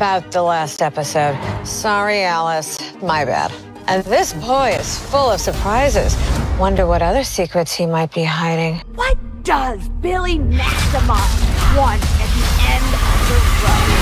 about the last episode. Sorry, Alice. My bad. And this boy is full of surprises. Wonder what other secrets he might be hiding. What does Billy Maximoff want at the end of the road?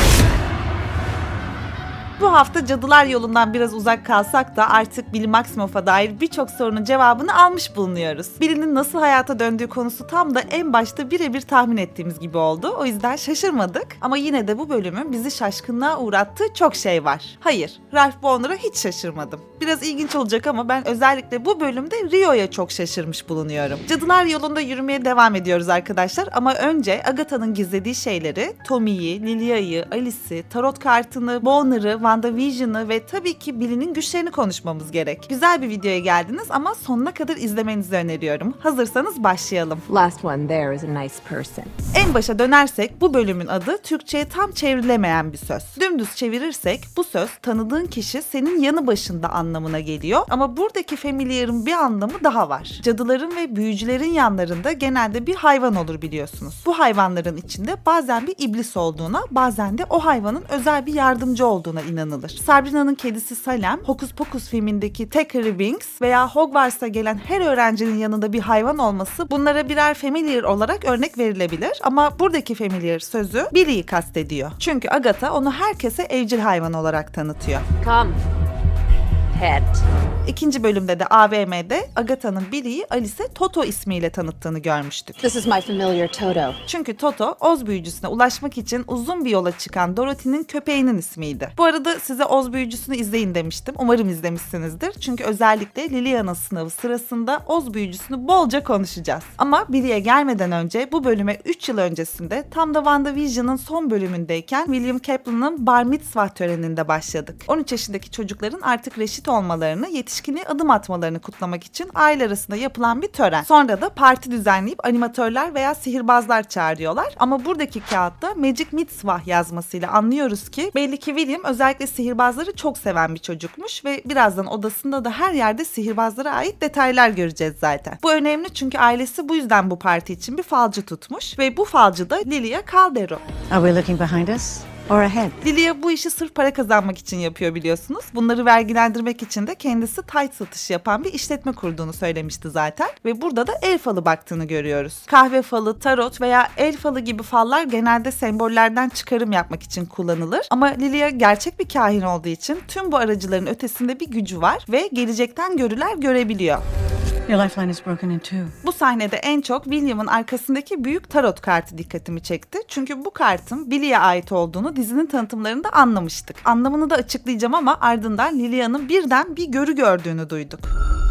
Bu hafta cadılar yolundan biraz uzak kalsak da artık Bill Maximov'a dair birçok sorunun cevabını almış bulunuyoruz. Birinin nasıl hayata döndüğü konusu tam da en başta birebir tahmin ettiğimiz gibi oldu. O yüzden şaşırmadık ama yine de bu bölümün bizi şaşkınlığa uğrattığı çok şey var. Hayır, Ralph Bonner'a hiç şaşırmadım. Biraz ilginç olacak ama ben özellikle bu bölümde Rio'ya çok şaşırmış bulunuyorum. Cadılar yolunda yürümeye devam ediyoruz arkadaşlar ama önce Agatha'nın gizlediği şeyleri, Tommy'yi, Lilia'yı, Alice'i, tarot kartını, Bonner'ı, WandaVision'ı ve tabii ki Bill'in güçlerini konuşmamız gerek. Güzel bir videoya geldiniz ama sonuna kadar izlemenizi öneriyorum. Hazırsanız başlayalım. Last one there is a nice person. En başa dönersek bu bölümün adı Türkçe'ye tam çevrilemeyen bir söz. Dümdüz çevirirsek bu söz tanıdığın kişi senin yanı başında anlamına geliyor ama buradaki familiar'ın bir anlamı daha var. Cadıların ve büyücülerin yanlarında genelde bir hayvan olur biliyorsunuz. Bu hayvanların içinde bazen bir iblis olduğuna bazen de o hayvanın özel bir yardımcı olduğuna inanıyoruz oynanılır. Sabrina'nın kedisi Salem, Hokus Pokus filmindeki Tekkeri Winx veya Hogwarts'a gelen her öğrencinin yanında bir hayvan olması bunlara birer familiar olarak örnek verilebilir ama buradaki familiar sözü Billy'yi kastediyor. Çünkü Agatha onu herkese evcil hayvan olarak tanıtıyor. Come. Head. İkinci bölümde de AVM'de Agatha'nın Billy'yi Alice Toto ismiyle tanıttığını görmüştük. This is my familiar Toto. Çünkü Toto, Oz büyücüsüne ulaşmak için uzun bir yola çıkan Dorothy'nin köpeğinin ismiydi. Bu arada size Oz büyücüsünü izleyin demiştim. Umarım izlemişsinizdir. Çünkü özellikle Liliana sınavı sırasında Oz büyücüsünü bolca konuşacağız. Ama Billy'e gelmeden önce bu bölüme 3 yıl öncesinde tam da WandaVision'ın son bölümündeyken William Kaplan'ın bar mitzvah töreninde başladık. 13 yaşındaki çocukların artık reşit olmalarını, yetişkinliğe adım atmalarını kutlamak için aile arasında yapılan bir tören. Sonra da parti düzenleyip animatörler veya sihirbazlar çağırıyorlar. Ama buradaki kağıtta Magic Mitzvah yazmasıyla anlıyoruz ki belli ki William özellikle sihirbazları çok seven bir çocukmuş ve birazdan odasında da her yerde sihirbazlara ait detaylar göreceğiz zaten. Bu önemli çünkü ailesi bu yüzden bu parti için bir falcı tutmuş ve bu falcı da Lilia Caldero. Are we looking behind us? or ahead. Lilia bu işi sırf para kazanmak için yapıyor biliyorsunuz. Bunları vergilendirmek için de kendisi tight satışı yapan bir işletme kurduğunu söylemişti zaten. Ve burada da el falı baktığını görüyoruz. Kahve falı, tarot veya el falı gibi fallar genelde sembollerden çıkarım yapmak için kullanılır. Ama Lilia gerçek bir kahin olduğu için tüm bu aracıların ötesinde bir gücü var ve gelecekten görüler görebiliyor. Your lifeline is broken in two. Bu sahnede en çok William'ın arkasındaki büyük tarot kartı dikkatimi çekti. Çünkü bu kartın Billy'e ait olduğunu dizinin tanıtımlarında anlamıştık. Anlamını da açıklayacağım ama ardından Lilian'ın birden bir görü gördüğünü duyduk.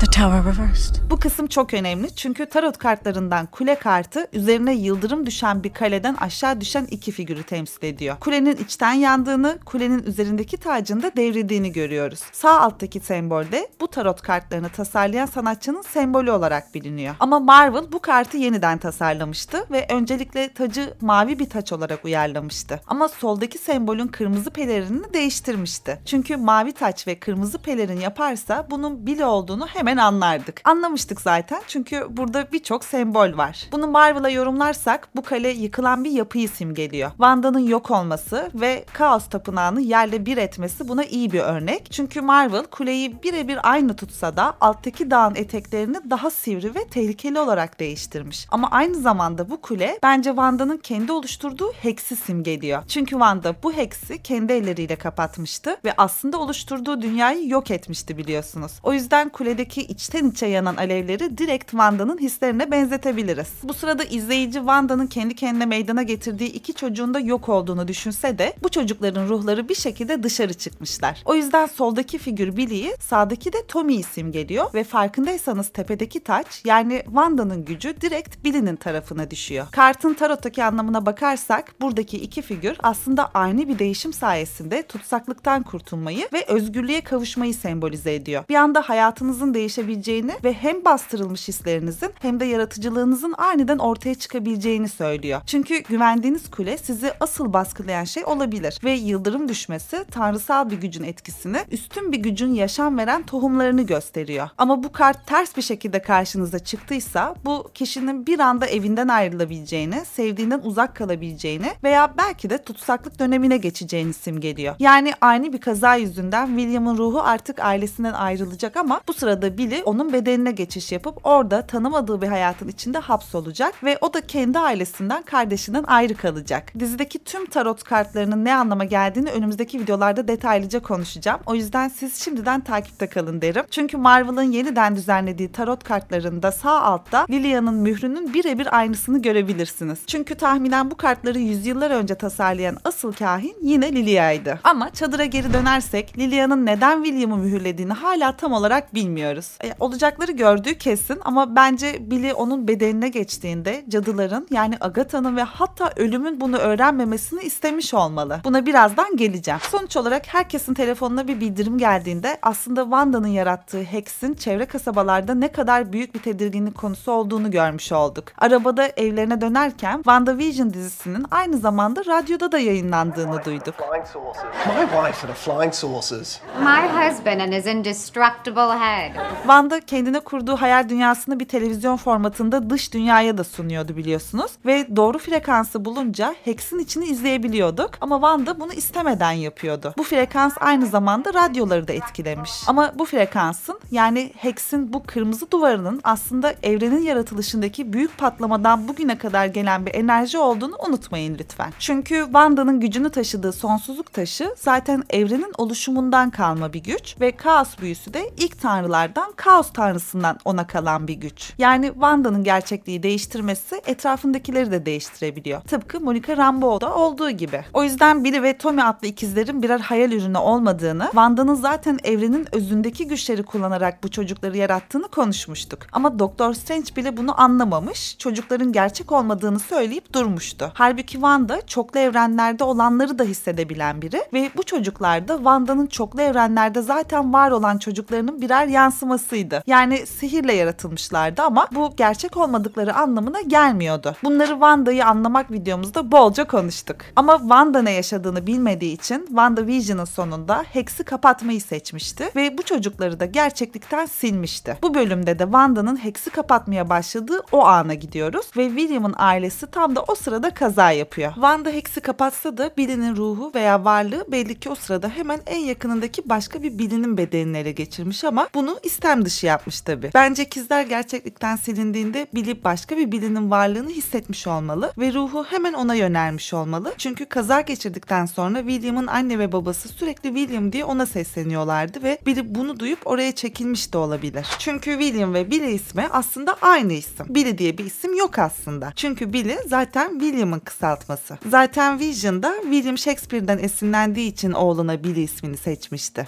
The tower reversed. Bu kısım çok önemli çünkü tarot kartlarından kule kartı üzerine yıldırım düşen bir kaleden aşağı düşen iki figürü temsil ediyor. Kulenin içten yandığını, kulenin üzerindeki tacın da devrildiğini görüyoruz. Sağ alttaki sembolde bu tarot kartlarını tasarlayan sanatçının sembolü sembolü olarak biliniyor. Ama Marvel bu kartı yeniden tasarlamıştı ve öncelikle tacı mavi bir taç olarak uyarlamıştı. Ama soldaki sembolün kırmızı pelerini değiştirmişti. Çünkü mavi taç ve kırmızı pelerin yaparsa bunun Billy olduğunu hemen anlardık. Anlamıştık zaten çünkü burada birçok sembol var. Bunu Marvel'a yorumlarsak bu kale yıkılan bir yapıyı simgeliyor. Wanda'nın yok olması ve Kaos Tapınağı'nı yerle bir etmesi buna iyi bir örnek. Çünkü Marvel kuleyi birebir aynı tutsa da alttaki dağın eteklerini şeklini daha sivri ve tehlikeli olarak değiştirmiş. Ama aynı zamanda bu kule bence Wanda'nın kendi oluşturduğu heksi simgeliyor. Çünkü Wanda bu heksi kendi elleriyle kapatmıştı ve aslında oluşturduğu dünyayı yok etmişti biliyorsunuz. O yüzden kuledeki içten içe yanan alevleri direkt Wanda'nın hislerine benzetebiliriz. Bu sırada izleyici Wanda'nın kendi kendine meydana getirdiği iki çocuğun da yok olduğunu düşünse de bu çocukların ruhları bir şekilde dışarı çıkmışlar. O yüzden soldaki figür Billy'yi sağdaki de Tommy'yi simgeliyor ve farkındaysanız tepe tepedeki taç yani Wanda'nın gücü direkt Billy'nin tarafına düşüyor. Kartın tarottaki anlamına bakarsak buradaki iki figür aslında aynı bir değişim sayesinde tutsaklıktan kurtulmayı ve özgürlüğe kavuşmayı sembolize ediyor. Bir anda hayatınızın değişebileceğini ve hem bastırılmış hislerinizin hem de yaratıcılığınızın aniden ortaya çıkabileceğini söylüyor. Çünkü güvendiğiniz kule sizi asıl baskılayan şey olabilir ve yıldırım düşmesi tanrısal bir gücün etkisini üstün bir gücün yaşam veren tohumlarını gösteriyor. Ama bu kart ters bir şekilde şekilde karşınıza çıktıysa bu kişinin bir anda evinden ayrılabileceğini, sevdiğinden uzak kalabileceğini veya belki de tutsaklık dönemine geçeceğini simgeliyor. Yani aynı bir kaza yüzünden William'ın ruhu artık ailesinden ayrılacak ama bu sırada Billy onun bedenine geçiş yapıp orada tanımadığı bir hayatın içinde hapsolacak ve o da kendi ailesinden, kardeşinden ayrı kalacak. Dizideki tüm tarot kartlarının ne anlama geldiğini önümüzdeki videolarda detaylıca konuşacağım. O yüzden siz şimdiden takipte kalın derim. Çünkü Marvel'ın yeniden düzenlediği tarot kartlarında sağ altta Lilian'ın mührünün birebir aynısını görebilirsiniz. Çünkü tahminen bu kartları yüzyıllar önce tasarlayan asıl kahin yine Lilia'ydı. Ama çadıra geri dönersek Lilia'nın neden William'ı mühürlediğini hala tam olarak bilmiyoruz. E, olacakları gördüğü kesin ama bence Billy onun bedenine geçtiğinde cadıların yani Agatha'nın ve hatta ölümün bunu öğrenmemesini istemiş olmalı. Buna birazdan geleceğim. Sonuç olarak herkesin telefonuna bir bildirim geldiğinde aslında Wanda'nın yarattığı Hex'in çevre kasabalarda ne ne kadar büyük bir tedirginlik konusu olduğunu görmüş olduk. Arabada evlerine dönerken WandaVision dizisinin aynı zamanda radyoda da yayınlandığını duyduk. My wife and are flying saucers. My husband and his indestructible head. Wanda kendine kurduğu hayal dünyasını bir televizyon formatında dış dünyaya da sunuyordu biliyorsunuz ve doğru frekansı bulunca Hex'in içini izleyebiliyorduk ama Wanda bunu istemeden yapıyordu. Bu frekans aynı zamanda radyoları da etkilemiş. Ama bu frekansın yani Hex'in bu kırmızı kırmızı duvarının aslında evrenin yaratılışındaki büyük patlamadan bugüne kadar gelen bir enerji olduğunu unutmayın lütfen. Çünkü Wanda'nın gücünü taşıdığı sonsuzluk taşı zaten evrenin oluşumundan kalma bir güç ve kaos büyüsü de ilk tanrılardan kaos tanrısından ona kalan bir güç. Yani Wanda'nın gerçekliği değiştirmesi etrafındakileri de değiştirebiliyor. Tıpkı Monica Rambeau'da olduğu gibi. O yüzden Billy ve Tommy adlı ikizlerin birer hayal ürünü olmadığını, Wanda'nın zaten evrenin özündeki güçleri kullanarak bu çocukları yarattığını konuşuyoruz konuşmuştuk. Ama Doktor Strange bile bunu anlamamış, çocukların gerçek olmadığını söyleyip durmuştu. Halbuki Wanda çoklu evrenlerde olanları da hissedebilen biri ve bu çocuklar da Wanda'nın çoklu evrenlerde zaten var olan çocuklarının birer yansımasıydı. Yani sihirle yaratılmışlardı ama bu gerçek olmadıkları anlamına gelmiyordu. Bunları Wanda'yı anlamak videomuzda bolca konuştuk. Ama Wanda ne yaşadığını bilmediği için WandaVision'ın sonunda Hex'i kapatmayı seçmişti ve bu çocukları da gerçeklikten silmişti. Bu bölüm bölümde de Wanda'nın Hex'i kapatmaya başladığı o ana gidiyoruz ve William'ın ailesi tam da o sırada kaza yapıyor. Wanda Hex'i kapatsa da Billy'nin ruhu veya varlığı belli ki o sırada hemen en yakınındaki başka bir Billy'nin bedenini geçirmiş ama bunu istem dışı yapmış tabi. Bence kizler gerçeklikten silindiğinde Billy başka bir Billy'nin varlığını hissetmiş olmalı ve ruhu hemen ona yönelmiş olmalı. Çünkü kaza geçirdikten sonra William'ın anne ve babası sürekli William diye ona sesleniyorlardı ve Billy bunu duyup oraya çekilmiş de olabilir. Çünkü William William ve Billy ismi aslında aynı isim. Billy diye bir isim yok aslında. Çünkü Billy zaten William'ın kısaltması. Zaten Vision'da William Shakespeare'den esinlendiği için oğluna Billy ismini seçmişti.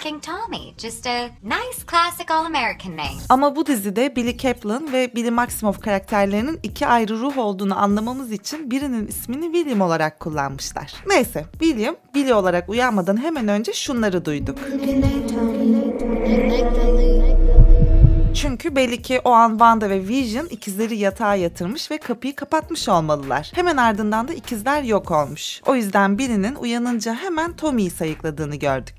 King Tommy, just a nice classic all-American name. Ama bu dizide Billy Kaplan ve Billy Maximoff karakterlerinin iki ayrı ruh olduğunu anlamamız için birinin ismini William olarak kullanmışlar. Neyse, William Billy olarak uyanmadan hemen önce şunları duyduk. Çünkü belli ki o an Wanda ve Vision ikizleri yatağa yatırmış ve kapıyı kapatmış olmalılar. Hemen ardından da ikizler yok olmuş. O yüzden birinin uyanınca hemen Tommy'yi sayıkladığını gördük.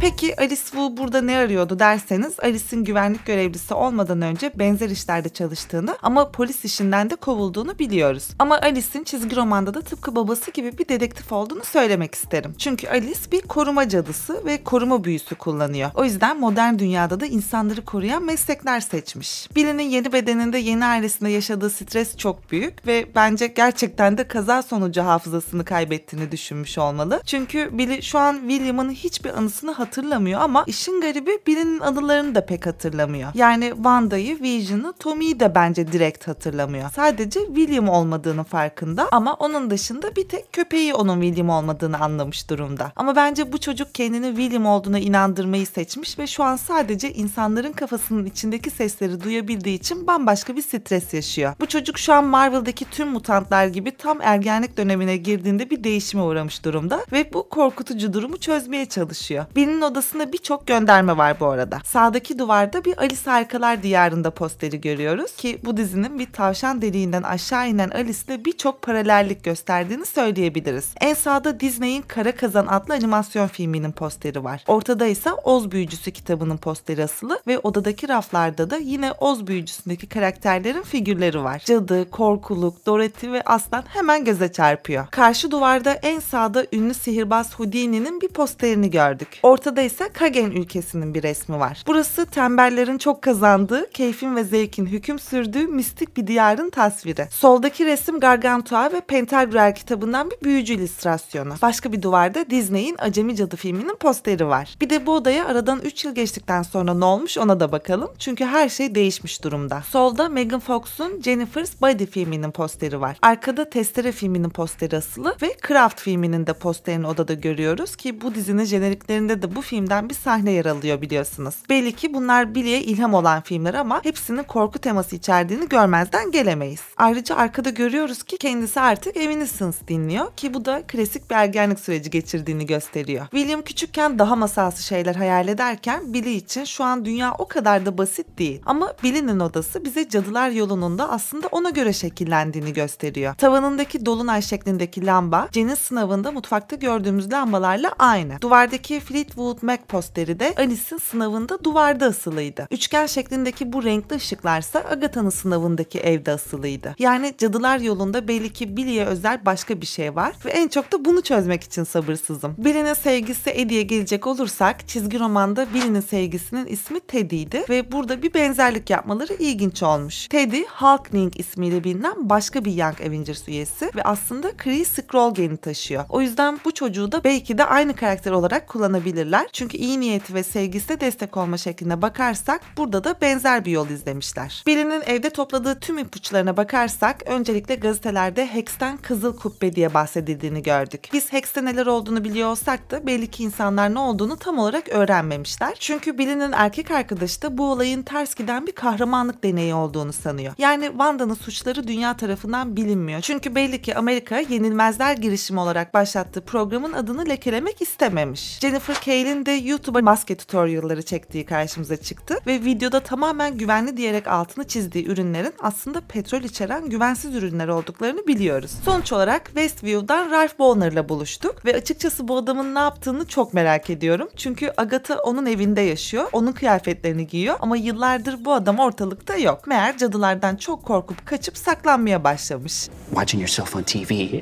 Peki Alice Wu burada ne arıyordu derseniz Alice'in güvenlik görevlisi olmadan önce benzer işlerde çalıştığını ama polis işinden de kovulduğunu biliyoruz. Ama Alice'in çizgi romanda da tıpkı babası gibi bir dedektif olduğunu söylemek isterim. Çünkü Alice bir koruma cadısı ve koruma büyüsü kullanıyor. O yüzden modern dünyada da insanları koruyan meslekler seçmiş. Billy'nin yeni bedeninde yeni ailesinde yaşadığı stres çok büyük ve bence gerçekten de kaza sonucu hafızasını kaybettiğini düşünmüş olmalı. Çünkü Billy şu an William'ın hiçbir anısını hatırlamıyor hatırlamıyor ama işin garibi birinin anılarını da pek hatırlamıyor. Yani Wanda'yı, Vision'ı, Tommy'yi de bence direkt hatırlamıyor. Sadece William olmadığını farkında ama onun dışında bir tek köpeği onun William olmadığını anlamış durumda. Ama bence bu çocuk kendini William olduğuna inandırmayı seçmiş ve şu an sadece insanların kafasının içindeki sesleri duyabildiği için bambaşka bir stres yaşıyor. Bu çocuk şu an Marvel'daki tüm mutantlar gibi tam ergenlik dönemine girdiğinde bir değişime uğramış durumda ve bu korkutucu durumu çözmeye çalışıyor. Bilinen Alice'nin odasına birçok gönderme var bu arada. Sağdaki duvarda bir Alice Arkalar Diyarında posteri görüyoruz ki bu dizinin bir tavşan deliğinden aşağı inen Alice'le birçok paralellik gösterdiğini söyleyebiliriz. En sağda Disney'in Kara Kazan adlı animasyon filminin posteri var. Ortada ise Oz Büyücüsü kitabının posteri asılı ve odadaki raflarda da yine Oz Büyücüsü'ndeki karakterlerin figürleri var. Cadı, Korkuluk, Dorothy ve Aslan hemen göze çarpıyor. Karşı duvarda en sağda ünlü sihirbaz Houdini'nin bir posterini gördük. Ortada ortada ise Kagen ülkesinin bir resmi var. Burası tembellerin çok kazandığı, keyfin ve zevkin hüküm sürdüğü mistik bir diyarın tasviri. Soldaki resim Gargantua ve Pantagruel kitabından bir büyücü illüstrasyonu. Başka bir duvarda Disney'in Acemi Cadı filminin posteri var. Bir de bu odaya aradan 3 yıl geçtikten sonra ne olmuş ona da bakalım. Çünkü her şey değişmiş durumda. Solda Megan Fox'un Jennifer's Body filminin posteri var. Arkada Testere filminin posteri asılı ve Craft filminin de posterini odada görüyoruz ki bu dizinin jeneriklerinde de bu bu filmden bir sahne yer alıyor biliyorsunuz. Belli ki bunlar Billy'e ilham olan filmler ama hepsinin korku teması içerdiğini görmezden gelemeyiz. Ayrıca arkada görüyoruz ki kendisi artık Evanescence dinliyor ki bu da klasik bir ergenlik süreci geçirdiğini gösteriyor. William küçükken daha masalsı şeyler hayal ederken Billy için şu an dünya o kadar da basit değil. Ama Billy'nin odası bize cadılar yolunun da aslında ona göre şekillendiğini gösteriyor. Tavanındaki dolunay şeklindeki lamba, Jen'in sınavında mutfakta gördüğümüz lambalarla aynı. Duvardaki Fleetwood Fleetwood Mac posteri de Alice'in sınavında duvarda asılıydı. Üçgen şeklindeki bu renkli ışıklarsa Agatha'nın sınavındaki evde asılıydı. Yani Cadılar Yolu'nda belli ki Billy'e özel başka bir şey var ve en çok da bunu çözmek için sabırsızım. Billy'nin sevgisi Eddie'ye gelecek olursak çizgi romanda Billy'nin sevgisinin ismi Teddy'ydi ve burada bir benzerlik yapmaları ilginç olmuş. Teddy, Hulkling ismiyle bilinen başka bir Young Avengers üyesi ve aslında Kree Skrull geni taşıyor. O yüzden bu çocuğu da belki de aynı karakter olarak kullanabilirler etmişler. Çünkü iyi niyeti ve sevgisine destek olma şeklinde bakarsak burada da benzer bir yol izlemişler. Billy'nin evde topladığı tüm ipuçlarına bakarsak öncelikle gazetelerde Hex'ten Kızıl Kubbe diye bahsedildiğini gördük. Biz Hex'te neler olduğunu biliyor olsak da belli ki insanlar ne olduğunu tam olarak öğrenmemişler. Çünkü Billy'nin erkek arkadaşı da bu olayın ters giden bir kahramanlık deneyi olduğunu sanıyor. Yani Wanda'nın suçları dünya tarafından bilinmiyor. Çünkü belli ki Amerika yenilmezler girişimi olarak başlattığı programın adını lekelemek istememiş. Jennifer Cale Gelin de YouTube'a maske tutorialları çektiği karşımıza çıktı ve videoda tamamen güvenli diyerek altını çizdiği ürünlerin aslında petrol içeren güvensiz ürünler olduklarını biliyoruz. Sonuç olarak Westview'dan Ralph Bonner'la buluştuk ve açıkçası bu adamın ne yaptığını çok merak ediyorum. Çünkü Agatha onun evinde yaşıyor, onun kıyafetlerini giyiyor ama yıllardır bu adam ortalıkta yok. Meğer cadılardan çok korkup kaçıp saklanmaya başlamış. Watching yourself on TV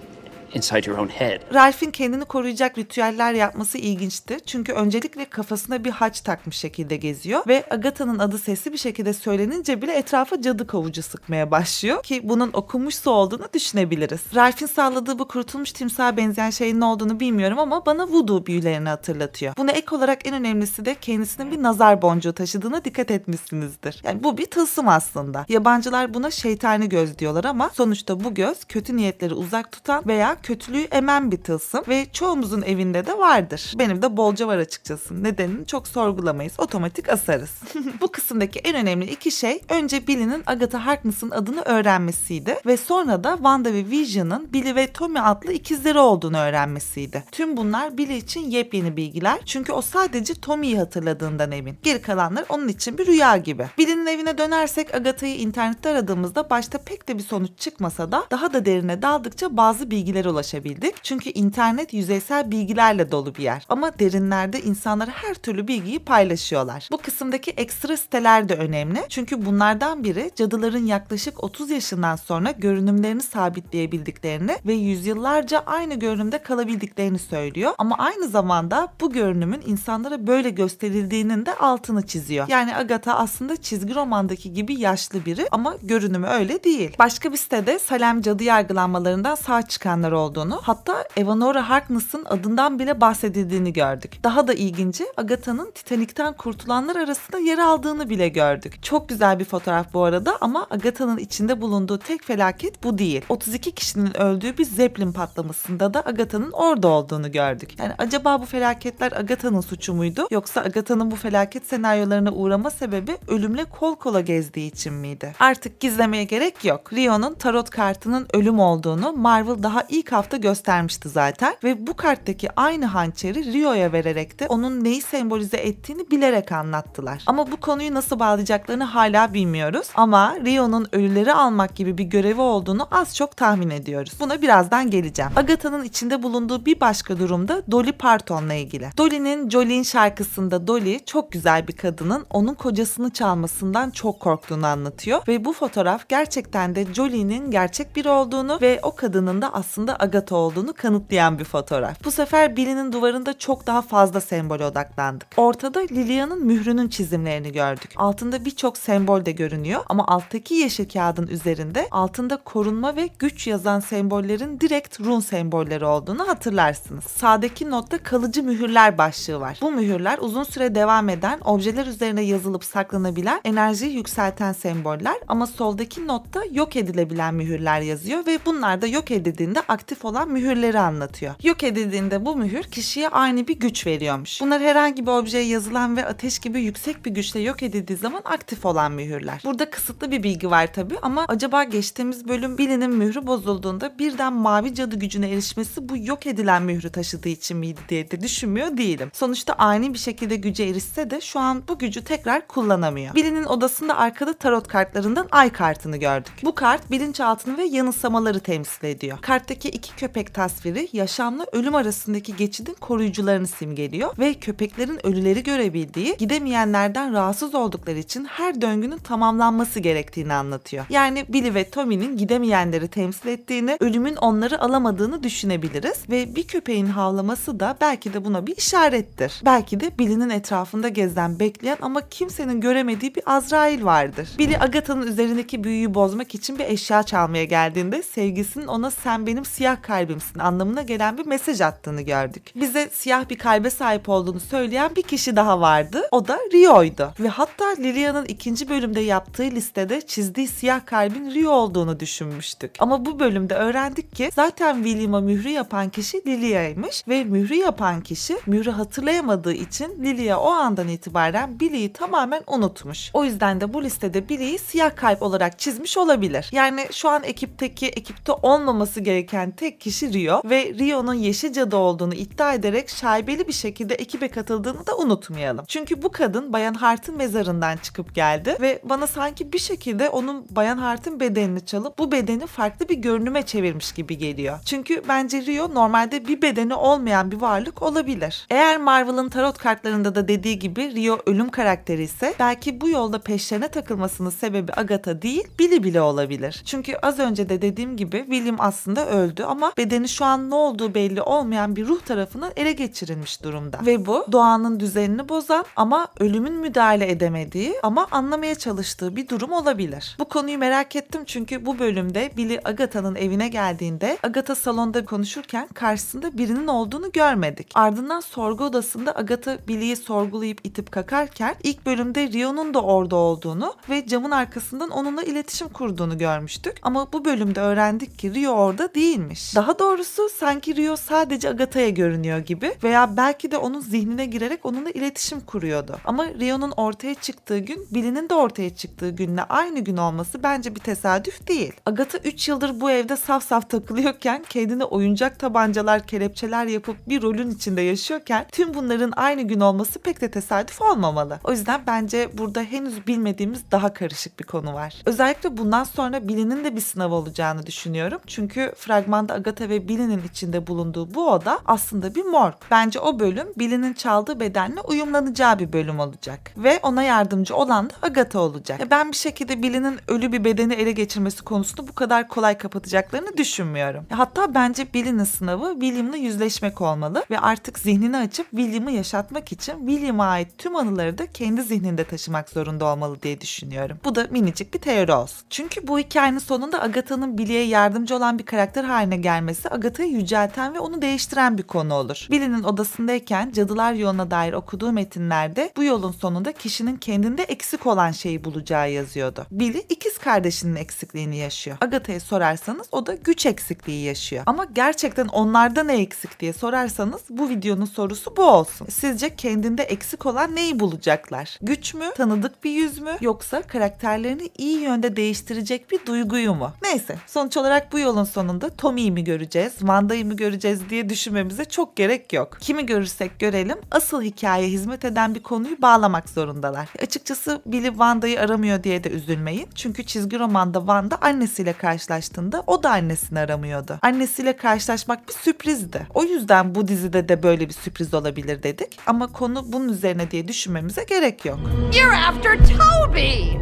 inside your own head. Ralph'in kendini koruyacak ritüeller yapması ilginçti. Çünkü öncelikle kafasına bir haç takmış şekilde geziyor ve Agatha'nın adı sesli bir şekilde söylenince bile etrafa cadı kavucu sıkmaya başlıyor ki bunun okunmuş su olduğunu düşünebiliriz. Ralph'in sağladığı bu kurtulmuş timsaha benzeyen şeyin ne olduğunu bilmiyorum ama bana voodoo büyülerini hatırlatıyor. Buna ek olarak en önemlisi de kendisinin bir nazar boncuğu taşıdığına dikkat etmişsinizdir. Yani bu bir tılsım aslında. Yabancılar buna şeytani göz diyorlar ama sonuçta bu göz kötü niyetleri uzak tutan veya kötülüğü emen bir tılsım ve çoğumuzun evinde de vardır. Benim de bolca var açıkçası. Nedenini çok sorgulamayız. Otomatik asarız. Bu kısımdaki en önemli iki şey önce Billy'nin Agatha Harkness'ın adını öğrenmesiydi ve sonra da Wanda ve Vision'ın Billy ve Tommy adlı ikizleri olduğunu öğrenmesiydi. Tüm bunlar Billy için yepyeni bilgiler çünkü o sadece Tommy'yi hatırladığından emin. Geri kalanlar onun için bir rüya gibi. Billy'nin evine dönersek Agatha'yı internette aradığımızda başta pek de bir sonuç çıkmasa da daha da derine daldıkça bazı bilgiler ulaşabildik. Çünkü internet yüzeysel bilgilerle dolu bir yer. Ama derinlerde insanlar her türlü bilgiyi paylaşıyorlar. Bu kısımdaki ekstra siteler de önemli. Çünkü bunlardan biri cadıların yaklaşık 30 yaşından sonra görünümlerini sabitleyebildiklerini ve yüzyıllarca aynı görünümde kalabildiklerini söylüyor. Ama aynı zamanda bu görünümün insanlara böyle gösterildiğinin de altını çiziyor. Yani Agatha aslında çizgi romandaki gibi yaşlı biri ama görünümü öyle değil. Başka bir sitede Salem cadı yargılanmalarından sağ çıkanlar olduğunu hatta Evanora Harkness'ın adından bile bahsedildiğini gördük. Daha da ilginci Agatha'nın Titanik'ten kurtulanlar arasında yer aldığını bile gördük. Çok güzel bir fotoğraf bu arada ama Agatha'nın içinde bulunduğu tek felaket bu değil. 32 kişinin öldüğü bir Zeppelin patlamasında da Agatha'nın orada olduğunu gördük. Yani acaba bu felaketler Agatha'nın suçu muydu yoksa Agatha'nın bu felaket senaryolarına uğrama sebebi ölümle kol kola gezdiği için miydi? Artık gizlemeye gerek yok. Rio'nun tarot kartının ölüm olduğunu Marvel daha ilk ilk hafta göstermişti zaten ve bu karttaki aynı hançeri Rio'ya vererek de onun neyi sembolize ettiğini bilerek anlattılar. Ama bu konuyu nasıl bağlayacaklarını hala bilmiyoruz ama Rio'nun ölüleri almak gibi bir görevi olduğunu az çok tahmin ediyoruz. Buna birazdan geleceğim. Agatha'nın içinde bulunduğu bir başka durumda Dolly Parton'la ilgili. Dolly'nin Jolene şarkısında Dolly çok güzel bir kadının onun kocasını çalmasından çok korktuğunu anlatıyor ve bu fotoğraf gerçekten de Jolie'nin gerçek biri olduğunu ve o kadının da aslında da Agatha olduğunu kanıtlayan bir fotoğraf. Bu sefer Billy'nin duvarında çok daha fazla sembol odaklandık. Ortada Lilia'nın mührünün çizimlerini gördük. Altında birçok sembol de görünüyor ama alttaki yeşil kağıdın üzerinde altında korunma ve güç yazan sembollerin direkt run sembolleri olduğunu hatırlarsınız. Sağdaki notta kalıcı mühürler başlığı var. Bu mühürler uzun süre devam eden, objeler üzerine yazılıp saklanabilen, enerjiyi yükselten semboller ama soldaki notta yok edilebilen mühürler yazıyor ve bunlar da yok edildiğinde aktif aktif olan mühürleri anlatıyor. Yok edildiğinde bu mühür kişiye aynı bir güç veriyormuş. Bunlar herhangi bir objeye yazılan ve ateş gibi yüksek bir güçle yok edildiği zaman aktif olan mühürler. Burada kısıtlı bir bilgi var tabi ama acaba geçtiğimiz bölüm Bilin'in mührü bozulduğunda birden mavi cadı gücüne erişmesi bu yok edilen mührü taşıdığı için miydi diye de düşünmüyor değilim. Sonuçta aynı bir şekilde güce erişse de şu an bu gücü tekrar kullanamıyor. Bilin'in odasında arkada tarot kartlarından ay kartını gördük. Bu kart bilinçaltını ve yanılsamaları temsil ediyor. Karttaki iki köpek tasviri yaşamla ölüm arasındaki geçidin koruyucularını simgeliyor ve köpeklerin ölüleri görebildiği, gidemeyenlerden rahatsız oldukları için her döngünün tamamlanması gerektiğini anlatıyor. Yani Billy ve Tommy'nin gidemeyenleri temsil ettiğini, ölümün onları alamadığını düşünebiliriz ve bir köpeğin havlaması da belki de buna bir işarettir. Belki de Billy'nin etrafında gezen, bekleyen ama kimsenin göremediği bir Azrail vardır. Billy Agatha'nın üzerindeki büyüyü bozmak için bir eşya çalmaya geldiğinde sevgisinin ona sen benim siyah siyah kalbimsin anlamına gelen bir mesaj attığını gördük. Bize siyah bir kalbe sahip olduğunu söyleyen bir kişi daha vardı. O da Rio'ydu. Ve hatta Lilia'nın ikinci bölümde yaptığı listede çizdiği siyah kalbin Rio olduğunu düşünmüştük. Ama bu bölümde öğrendik ki zaten William'a mührü yapan kişi Lilia'ymış ve mührü yapan kişi mührü hatırlayamadığı için Lilia o andan itibaren Billy'yi tamamen unutmuş. O yüzden de bu listede Billy'yi siyah kalp olarak çizmiş olabilir. Yani şu an ekipteki ekipte olmaması gereken tek kişi Rio ve Rio'nun yeşil cadı olduğunu iddia ederek şaibeli bir şekilde ekibe katıldığını da unutmayalım. Çünkü bu kadın Bayan Hart'ın mezarından çıkıp geldi ve bana sanki bir şekilde onun Bayan Hart'ın bedenini çalıp bu bedeni farklı bir görünüme çevirmiş gibi geliyor. Çünkü bence Rio normalde bir bedeni olmayan bir varlık olabilir. Eğer Marvel'ın tarot kartlarında da dediği gibi Rio ölüm karakteri ise belki bu yolda peşlerine takılmasının sebebi Agatha değil Billy bile olabilir. Çünkü az önce de dediğim gibi William aslında öldü oluyor ama bedeni şu an ne olduğu belli olmayan bir ruh tarafının ele geçirilmiş durumda. Ve bu doğanın düzenini bozan ama ölümün müdahale edemediği ama anlamaya çalıştığı bir durum olabilir. Bu konuyu merak ettim çünkü bu bölümde Billy Agatha'nın evine geldiğinde Agatha salonda konuşurken karşısında birinin olduğunu görmedik. Ardından sorgu odasında Agatha Billy'yi sorgulayıp itip kakarken ilk bölümde Rio'nun da orada olduğunu ve camın arkasından onunla iletişim kurduğunu görmüştük. Ama bu bölümde öğrendik ki Rio orada değilmiş gelmiş. Daha doğrusu sanki Rio sadece Agatha'ya görünüyor gibi veya belki de onun zihnine girerek onunla iletişim kuruyordu. Ama Rio'nun ortaya çıktığı gün Billy'nin de ortaya çıktığı günle aynı gün olması bence bir tesadüf değil. Agatha 3 yıldır bu evde saf saf takılıyorken kendine oyuncak tabancalar, kelepçeler yapıp bir rolün içinde yaşıyorken tüm bunların aynı gün olması pek de tesadüf olmamalı. O yüzden bence burada henüz bilmediğimiz daha karışık bir konu var. Özellikle bundan sonra Billy'nin de bir sınav olacağını düşünüyorum. Çünkü fragman zamanda Agatha ve Billy'nin içinde bulunduğu bu oda aslında bir morg. Bence o bölüm Billy'nin çaldığı bedenle uyumlanacağı bir bölüm olacak. Ve ona yardımcı olan da Agatha olacak. Ya ben bir şekilde Billy'nin ölü bir bedeni ele geçirmesi konusunu bu kadar kolay kapatacaklarını düşünmüyorum. Ya hatta bence Billy'nin sınavı William'la yüzleşmek olmalı ve artık zihnini açıp William'ı yaşatmak için William'a ait tüm anıları da kendi zihninde taşımak zorunda olmalı diye düşünüyorum. Bu da minicik bir teori olsun. Çünkü bu hikayenin sonunda Agatha'nın Billy'e yardımcı olan bir karakter haline haline gelmesi Agatha'yı yücelten ve onu değiştiren bir konu olur. Billy'nin odasındayken cadılar yoluna dair okuduğu metinlerde bu yolun sonunda kişinin kendinde eksik olan şeyi bulacağı yazıyordu. Billy ikiz kardeşinin eksikliğini yaşıyor. Agatha'ya sorarsanız o da güç eksikliği yaşıyor. Ama gerçekten onlarda ne eksik diye sorarsanız bu videonun sorusu bu olsun. Sizce kendinde eksik olan neyi bulacaklar? Güç mü? Tanıdık bir yüz mü? Yoksa karakterlerini iyi yönde değiştirecek bir duyguyu mu? Neyse sonuç olarak bu yolun sonunda Tom Tommy'yi mi göreceğiz, Wanda'yı mı göreceğiz diye düşünmemize çok gerek yok. Kimi görürsek görelim asıl hikayeye hizmet eden bir konuyu bağlamak zorundalar. Açıkçası Billy Wanda'yı aramıyor diye de üzülmeyin. Çünkü çizgi romanda Wanda annesiyle karşılaştığında o da annesini aramıyordu. Annesiyle karşılaşmak bir sürprizdi. O yüzden bu dizide de böyle bir sürpriz olabilir dedik ama konu bunun üzerine diye düşünmemize gerek yok. You're after Toby!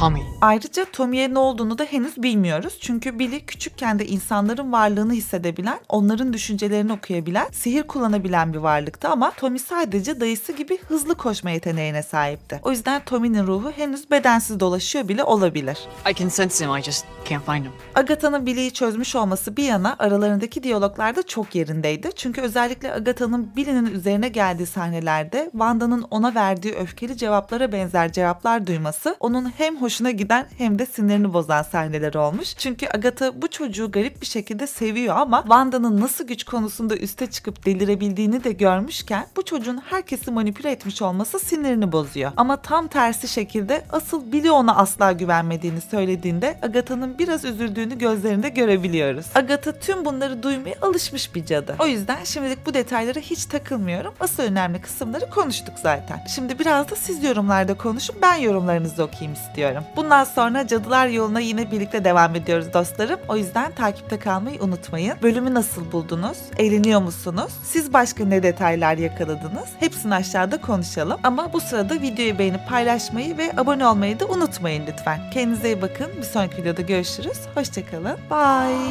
Tommy. Ayrıca Tommy'ye ne olduğunu da henüz bilmiyoruz. Çünkü Billy küçükken de insanların varlığını hissedebilen, onların düşüncelerini okuyabilen, sihir kullanabilen bir varlıktı ama Tommy sadece dayısı gibi hızlı koşma yeteneğine sahipti. O yüzden Tommy'nin ruhu henüz bedensiz dolaşıyor bile olabilir. I can sense him, I just can't find him. Agatha'nın Billy'yi çözmüş olması bir yana aralarındaki diyaloglar da çok yerindeydi. Çünkü özellikle Agatha'nın Billy'nin üzerine geldiği sahnelerde Wanda'nın ona verdiği öfkeli cevaplara benzer cevaplar duyması onun hem hoşuna giden hem de sinirini bozan sahneler olmuş. Çünkü Agatha bu çocuğu garip bir şekilde seviyor ama Wanda'nın nasıl güç konusunda üste çıkıp delirebildiğini de görmüşken bu çocuğun herkesi manipüle etmiş olması sinirini bozuyor. Ama tam tersi şekilde asıl Billy ona asla güvenmediğini söylediğinde Agatha'nın biraz üzüldüğünü gözlerinde görebiliyoruz. Agatha tüm bunları duymaya alışmış bir cadı. O yüzden şimdilik bu detaylara hiç takılmıyorum. Asıl önemli kısımları konuştuk zaten. Şimdi biraz da siz yorumlarda konuşup ben yorumlarınızı okuyayım istiyorum umarım. Bundan sonra Cadılar Yolu'na yine birlikte devam ediyoruz dostlarım. O yüzden takipte kalmayı unutmayın. Bölümü nasıl buldunuz? Eğleniyor musunuz? Siz başka ne detaylar yakaladınız? Hepsini aşağıda konuşalım. Ama bu sırada videoyu beğenip paylaşmayı ve abone olmayı da unutmayın lütfen. Kendinize iyi bakın. Bir sonraki videoda görüşürüz. Hoşçakalın. Bye.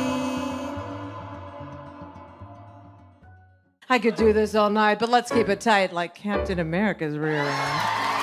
I could do this all night, but let's keep it tight like Captain America's rear end.